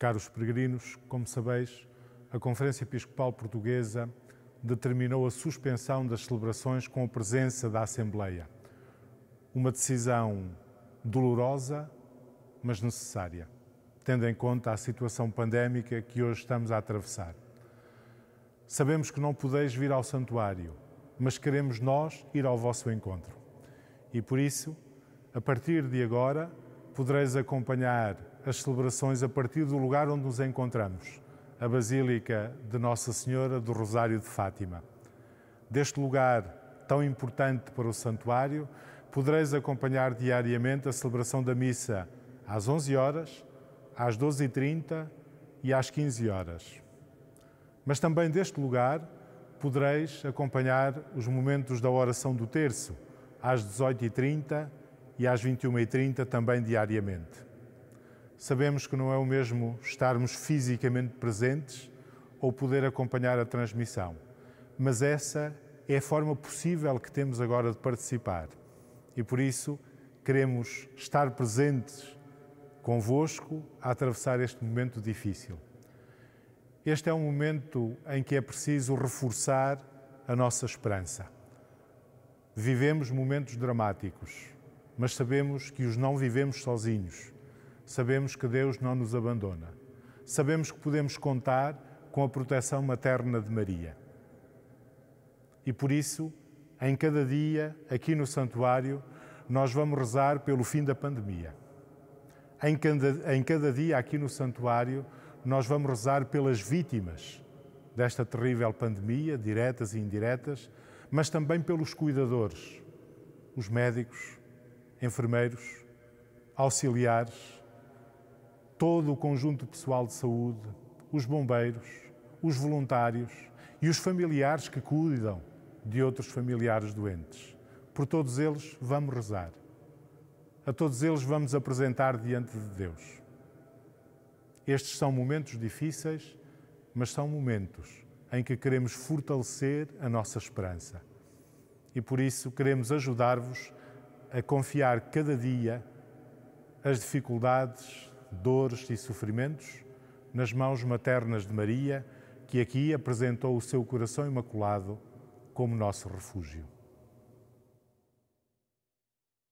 Caros peregrinos, como sabeis, a Conferência Episcopal Portuguesa determinou a suspensão das celebrações com a presença da Assembleia. Uma decisão dolorosa, mas necessária, tendo em conta a situação pandémica que hoje estamos a atravessar. Sabemos que não podeis vir ao santuário, mas queremos nós ir ao vosso encontro. E por isso, a partir de agora, podereis acompanhar as celebrações a partir do lugar onde nos encontramos, a Basílica de Nossa Senhora do Rosário de Fátima. Deste lugar tão importante para o santuário, podereis acompanhar diariamente a celebração da missa às 11 horas, às 12h30 e às 15 horas. Mas também deste lugar podereis acompanhar os momentos da oração do terço, às 18h30 e às 21h30 também diariamente. Sabemos que não é o mesmo estarmos fisicamente presentes ou poder acompanhar a transmissão, mas essa é a forma possível que temos agora de participar. E por isso queremos estar presentes convosco a atravessar este momento difícil. Este é um momento em que é preciso reforçar a nossa esperança. Vivemos momentos dramáticos, mas sabemos que os não vivemos sozinhos Sabemos que Deus não nos abandona. Sabemos que podemos contar com a proteção materna de Maria. E por isso, em cada dia, aqui no santuário, nós vamos rezar pelo fim da pandemia. Em cada, em cada dia, aqui no santuário, nós vamos rezar pelas vítimas desta terrível pandemia, diretas e indiretas, mas também pelos cuidadores, os médicos, enfermeiros, auxiliares, todo o conjunto de pessoal de saúde, os bombeiros, os voluntários e os familiares que cuidam de outros familiares doentes. Por todos eles vamos rezar. A todos eles vamos apresentar diante de Deus. Estes são momentos difíceis, mas são momentos em que queremos fortalecer a nossa esperança. E por isso queremos ajudar-vos a confiar cada dia as dificuldades, dores e sofrimentos nas mãos maternas de Maria, que aqui apresentou o seu coração imaculado como nosso refúgio.